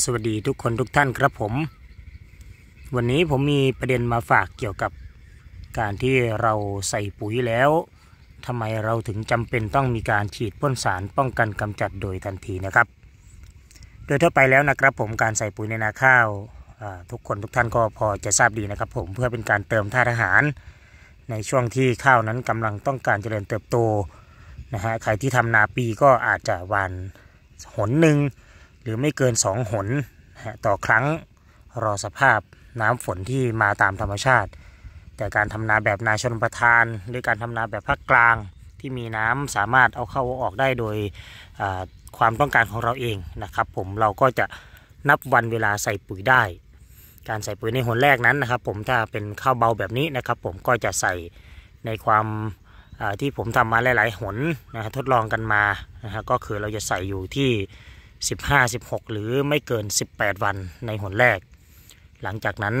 สวัสดีทุกคนทุกท่านครับผม วันนี้ผมมีประเด็นมาฝากเกี่ยวกับการที่เราใส่ปุ๋ยแล้วทำไมเราถึงจำเป็นต้องมีการฉีดพ่นสารป้องกันกำจัดโดยทันทีนะครับ โดยทั่วไปแล้วนะครับ ผมการใส่ปุ๋ยในนาข้าวทุกคนทุกท่านก็พอจะทราบดีนะครับ ผมเพื่อเป็นการเติมธาตุอาหาร ในช่วงที่ข้าวนั้นกำลังต้องการเจริญเติบโตนะฮะใครที่ทำนาปีก็อาจจะวันหนหนึ่งหรือไม่เกิน2หนต่อครั้งรอสภาพน้ำฝนที่มาตามธรรมชาติ แต่การทำนาแบบนาชนประทานหรือการทำนาแบบภาคกลางที่มีน้ำสามารถเอาเข้าออกได้โดยความต้องการของเราเองนะครับ ผมเราก็จะนับวันเวลาใส่ปุ๋ยได้ การใส่ปุ๋ยในหนแรกนั้นนะครับผมถ้าเป็นข้าวเบาแบบนี้นะครับผมก็จะใส่ในความที่ผมทำมาหลายๆหนนะทดลองกันมานะฮะก็คือเราจะใส่อยู่ที่15 16หรือไม่เกิน 18 วันในหนแรก หลังจากนั้น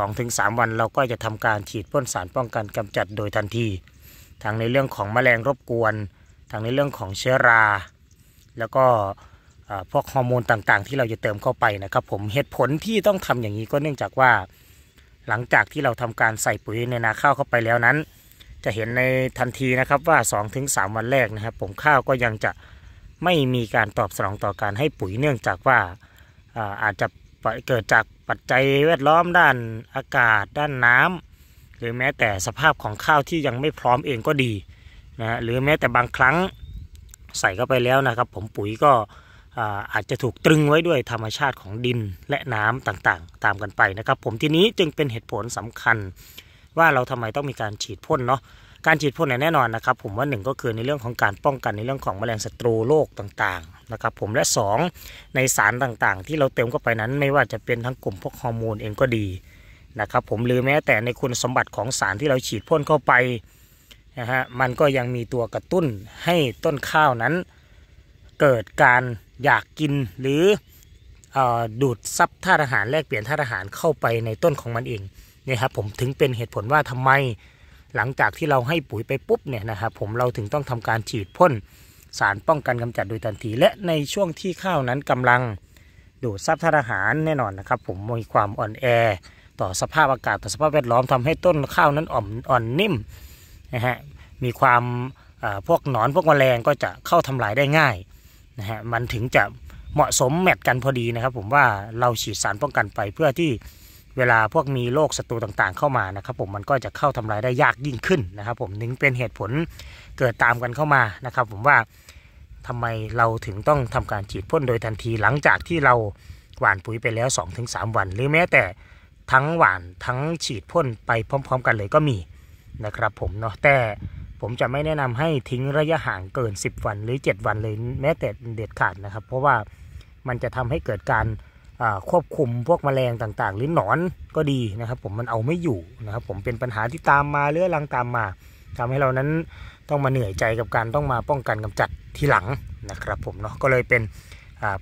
2-3 วันเราก็จะทำการฉีดพ่นสารป้องกันกำจัดโดยทันทีทั้งในเรื่องของแมลงรบกวนทั้งในเรื่องของเชื้อรา แล้วก็พวกฮอร์โมนต่างๆ ที่เราจะเติมเข้าไปนะครับ ผมเหตุผลที่ต้องทำอย่างนี้ก็เนื่องจากว่าหลังจากที่เราทำการใส่ปุ๋ยในนาข้าวเข้าไปแล้วนั้น จะเห็นในทันทีนะครับว่า 2-3 วันแรกนะครับผมข้าวก็ยังจะไม่มีการตอบสนองต่อการให้ปุ๋ยเนื่องจากว่า อาจจะเกิดจากปัจจัยแวดล้อมด้านอากาศ ด้านน้ำ หรือแม้แต่สภาพของข้าวที่ยังไม่พร้อมเองก็ดีนะหรือแม้แต่บางครั้งใส่เข้าไปแล้วนะครับ ผมปุ๋ยก็อาจจะถูกตรึงไว้ด้วยธรรมชาติของดินและน้ำต่างๆ ตามกันไปนะครับ ผมทีนี้จึงเป็นเหตุผลสำคัญว่าเราทำไมต้องมีการฉีดพ่นเนาะการฉีดพ่นแน่นอนนะครับผมว่า1ก็คือในเรื่องของการป้องกันในเรื่องของแมลงศัตรูโรคต่างๆนะครับผมและ 2 ในสารต่างๆ ที่เราเติมเข้าไปนั้น ไม่ว่าจะเป็นทั้งกลุ่มพวกฮอร์โมนเองก็ดีนะครับผมหรือแม้แต่ในคุณสมบัติของสารที่เราฉีดพ่นเข้าไปนะฮะมันก็ยังมีตัวกระตุ้นให้ต้นข้าวนั้น เกิดการอยากกินหรืออดูดซับธาตุอาหารแลกเปลี่ยนธาตุอาหารเข้าไปในต้นของมันเองนะครับผมถึงเป็นเหตุผลว่าทำไมหลังจากที่เราให้ปุ๋ยไปปุ๊บเนี่ยนะครับผมเราถึงต้องทำการฉีดพ่นสารป้องกันกำจัดโดยทันที และในช่วงที่ข้าวนั้นกำลังดูดซับธาตุอาหารแน่นอนนะครับผมมีความอ่อนแอต่อสภาพอากาศ ต่อสภาพแวดล้อมทำให้ต้นข้าวนั้นอ่อนอ่อนนิ่มนะฮะมีความพวกหนอนพวกแมลง ก็จะเข้าทำลายได้ง่ายนะฮะมันถึงจะเหมาะสมแมทกันพอดีนะครับผมว่าเราฉีดสารป้องกันไปเพื่อที่เวลาพวกมีโรคศัตรูต่างๆเข้ามานะครับผมมันก็จะเข้าทำลายได้ยากยิ่งขึ้นนะครับผมนึงเป็นเหตุผลเกิดตามกันเข้ามานะครับผมว่าทำไมเราถึงต้องทำการฉีดพ่นโดยทันทีหลังจากที่เราหว่านปุ๋ยไปแล้ว 2-3 วัน หรือแม้แต่ทั้งหว่านทั้งฉีดพ่นไปพร้อมๆกันเลยก็มีนะครับผมเนาะแต่ ผมจะไม่แนะนำให้ทิ้งระยะห่างเกิน 10 วันหรือ 7 วันเลยแม้แต่เด็ดขาดนะครับเพราะว่ามันจะทำให้เกิดการควบคุมพวกมแมลงต่างๆหรือหนอนก็ดีนะครับผมมันเอาไม่อยู่นะครับผมเป็นปัญหาที่ตามมาเรื้อรังตามมา ทำให้เรานั้นต้องมาเหนื่อยใจกับการต้องมาป้องกันกำจัดทีหลังนะครับผมเนาะก็เลยเป็น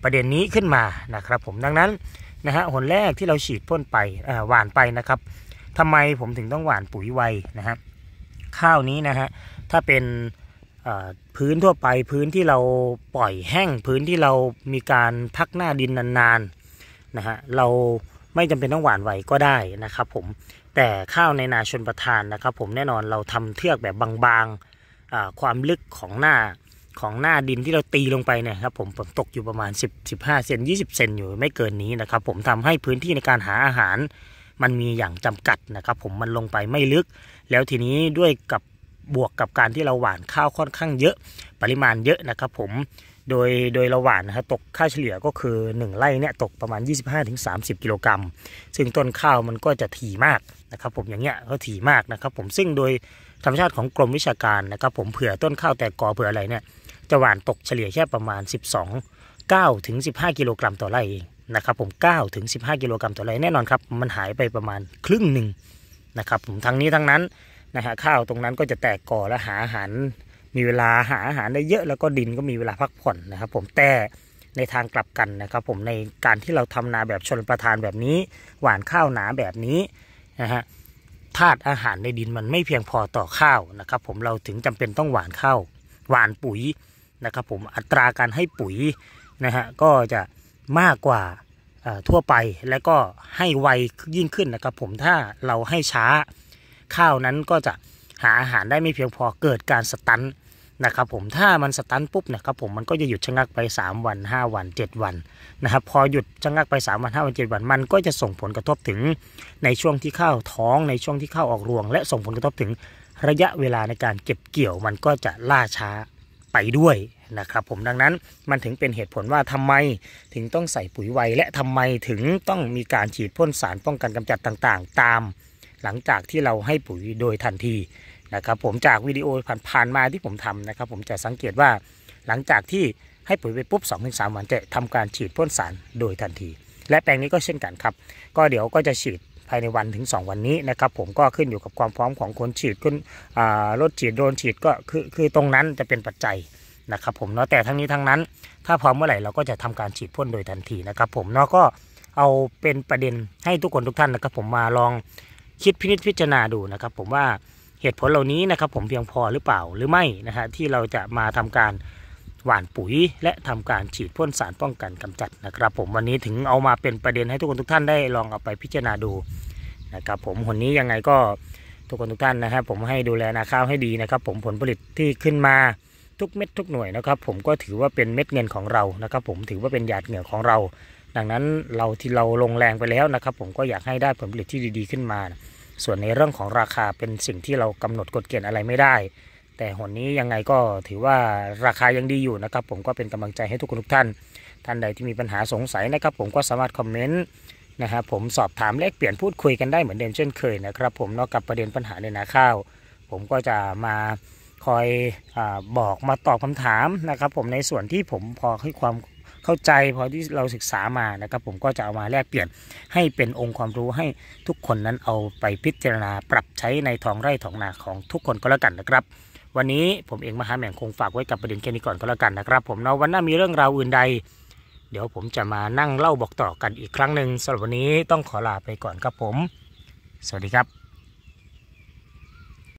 ประเด็นนี้ขึ้นมานะครับผมดังนั้นนะฮะหนแรกที่เราฉีดพ่นไปหวานไปนะครับ ทำไมผมถึงต้องหวานปุ๋ยไวนะฮะข้าวนี้นะฮะถ้าเป็นพื้นทั่วไปพื้นที่เราปล่อยแห้งพื้นที่เรามีการพักหน้าดินนานๆนะฮะเราไม่จำเป็นต้องหวานไวก็ได้นะครับผมแต่ข้าวในนาชนประทานนะครับ ผมแน่นอนเราทำเทือกแบบบางๆความลึกของหน้าของหน้าดินที่เราตีลงไปเนี่ยครับผมตกอยู่ประมาณ10 15เซน20เซนอยู่ไม่เกินนี้นะครับผมทำให้พื้นที่ในการหาอาหารมันมีอย่างจำกัดนะครับผมมันลงไปไม่ลึก แล้วทีนี้ด้วยกับบวกกับการที่เราหว่านข้าวค่อนข้างเยอะปริมาณเยอะนะครับผมโดยโดยระหว่างนะครับตกค่าเฉลี่ยก็คือ1ไร่เนี่ย ตกประมาณ25-30กิโลกรัมซึ่งต้นข้าวมันก็จะถี่มากนะครับ ผมอย่างเงี้ยก็ถี่มากนะครับ ผมซึ่งโดยธรรมชาติของกรมวิชาการนะครับ ผมเผื่อต้นข้าว แต่กอเผื่ออะไรเนี่ยจะหว่านตกเฉลี่ยแค่ประมาณ12 9ถึง15กิโลกรัมต่อไร่เองนะครับผม9ถึง15กิโลกรัมต่อไร่แน่นอนครับมันหายไปประมาณครึ่งหนึ่งนะครับผมทั้งนี้ทั้งนั้นนะฮะข้าวตรงนั้นก็จะแตกกอและหาอาหารมีเวลาหาอาหารได้เยอะแล้วก็ดินก็มีเวลาพักผ่อนนะครับผมแต่ในทางกลับกัน นะครับผมในการที่เราทำนาแบบชนประทานแบบนี้หว่านข้าวหนาแบบนี้นะฮะธาตุอาหารในดินมันไม่เพียงพอต่อข้าวนะครับผมเราถึงจำเป็นต้องหว่านข้าว หว่านปุ๋ยนะครับผมอัตราการให้ปุ๋ยนะฮะก็จะมากกว่าทั่วไปและก็ให้ไวยิ่งขึ้นนะครับผม ถ้าเราให้ช้าข้าวนั้นก็จะหาอาหารได้ไม่เพียงพอเกิดการสตันนะครับผมถ้ามันสตันปุ๊บนะครับผมมันก็จะหยุดชะงักไป3วัน 5 วัน 7 วันนะครับพอหยุดชะงักไป3 วัน 5 วัน 7 วันมันก็จะส่งผลกระทบถึงในช่วงที่เข้าท้องในช่วงที่เข้าออกรวง และส่งผลกระทบถึงระยะเวลาในการเก็บเกี่ยวมันก็จะล่าช้าไปด้วยนะครับผมดังนั้นมันถึงเป็นเหตุผลว่าทำไมถึงต้องใส่ปุ๋ยไวและทำไมถึงต้องมีการฉีดพ่นสารป้องกันกำจัดต่างๆ ตามหลังจากที่เราให้ปุ๋ยโดยทันทีนะครับผมจากวิดีโอผ่านๆมาที่ผมทำนะครับ ผมจะสังเกตว่าหลังจากที่ให้ปุ๋ยไปปุ๊บ2-3 วันจะทำการฉีดพ่นสารโดยทันที และแปลงนี้ก็เช่นกันครับก็เดี๋ยวก็จะฉีดภายในวันถึง 2 วันนี้นะครับผมก็ขึ้นอยู่กับความพร้อมของคนฉีด้นรถฉีดโดนฉีดก็คือคือตรงนั้นจะเป็นปัจจัยนะครับ ผมเนาะแต่ทั้งนี้ทั้งนั้น ถ้าพร้อมเมื่อไหร่เราก็จะทำการฉีดพ่นโดยทันทีนะครับผมเนาะก็เอาเป็นประเด็นให้ทุกคนทุกท่านนะครับ ผมมาลองคิดพินิจพิจารณาดูนะครับ ผมว่าเหตุผลเหล่านี้นะครับผมเพียงพอหรือเปล่าหรือไม่นะฮะที่เราจะมาทำการหว่านปุ๋ย และทำการฉีดพ่นสารป้องกันกำจัดนะครับ ผมวันนี้ถึงเอามาเป็นประเด็นให้ทุกคนทุกท่านได้ลองเอาไปพิจารณาดูนะครับผมผลนี้ยังไงก็ทุกคนทุกท่านนะครับผมให้ดูแลนาข้าวให้ดีนะครับ ผมผลผลิตที่ขึ้นมาทุกเม็ดทุกหน่วยนะครับ ผมก็ถือว่าเป็นเม็ดเงินของเรานะครับผมถือว่าเป็นหยาดเหงื่อของเรา ดังนั้นเราที่เราลงแรงไปแล้วนะครับ ผมก็อยากให้ได้ผลผลิตที่ดีๆ ขึ้นมานะส่วนในเรื่องของราคาเป็นสิ่งที่เรากำหนดกฎเกณฑ์อะไรไม่ได้ แต่หนนี้ยังไงก็ถือว่าราคายังดีอยู่นะครับผมก็เป็นกำลังใจให้ทุกคนทุกท่านท่านใดที่มีปัญหาสงสัยนะครับ ผมก็สามารถคอมเมนต์นะครับผมสอบถามแลกเปลี่ยนพูดคุยกันได้เหมือนเดิมเช่นเคยนะครับผมนอกจากประเด็นปัญหาในนาข้าว ผมก็จะมาคอยอบอกมาตอบคำถามนะครับ ผมในส่วนที่ผมพอให้ความเข้าใจพอที่เราศึกษามานะครับ ผมก็จะเอามาแลกเปลี่ยนให้เป็นองค์ความรู้ให้ทุกคนนั้นเอาไปพิจารณาปรับใช้ในท้องไร่ท้องนาของทุกคนก็แล้วกันนะครับ วันนี้ผม เอง มหาแหม่งคงฝากไว้กับ ประเด็นแค่นี้ก่อนก็แล้วกันนะครับ ผมเนาะวันหน้ามีเรื่องราวอื่นใด เดี๋ยวผมจะมานั่งเล่าบอกต่อกันอีกครั้งหนึ่งสำหรับวันนี้ต้องขอลาไปก่อนครับผม สวัสดีครับ